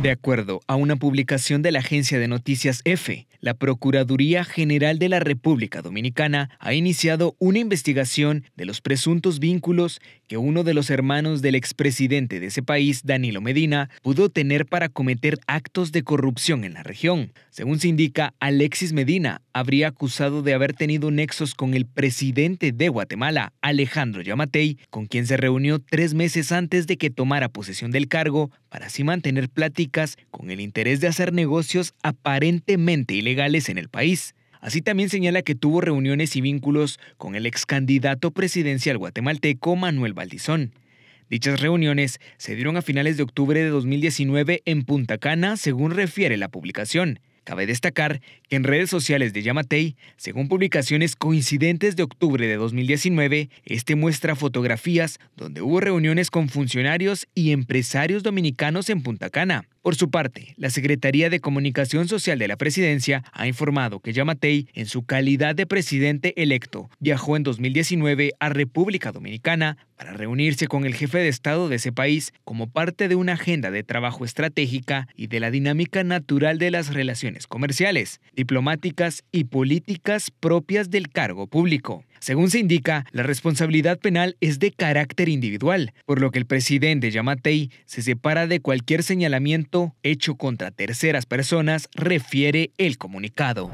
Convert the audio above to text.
De acuerdo a una publicación de la agencia de noticias EFE, la Procuraduría General de la República Dominicana ha iniciado una investigación de los presuntos vínculos que uno de los hermanos del expresidente de ese país, Danilo Medina, pudo tener para cometer actos de corrupción en la región. Según se indica, Alexis Medina habría acusado de haber tenido nexos con el presidente de Guatemala, Alejandro Yamatei, con quien se reunió tres meses antes de que tomara posesión del cargo para así mantener pláticas con el interés de hacer negocios aparentemente ilegales en el país. Así también señala que tuvo reuniones y vínculos con el ex candidato presidencial guatemalteco Manuel Valdizón. Dichas reuniones se dieron a finales de octubre de 2019 en Punta Cana, según refiere la publicación. Cabe destacar que en redes sociales de Yamatei, según publicaciones coincidentes de octubre de 2019, este muestra fotografías donde hubo reuniones con funcionarios y empresarios dominicanos en Punta Cana. Por su parte, la Secretaría de Comunicación Social de la Presidencia ha informado que Yamatei, en su calidad de presidente electo, viajó en 2019 a República Dominicana para reunirse con el jefe de Estado de ese país como parte de una agenda de trabajo estratégica y de la dinámica natural de las relaciones comerciales, diplomáticas y políticas propias del cargo público. Según se indica, la responsabilidad penal es de carácter individual, por lo que el presidente Yamatei se separa de cualquier señalamiento hecho contra terceras personas, refiere el comunicado.